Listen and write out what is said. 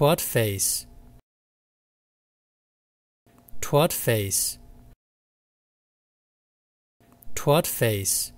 twat face twat face twat face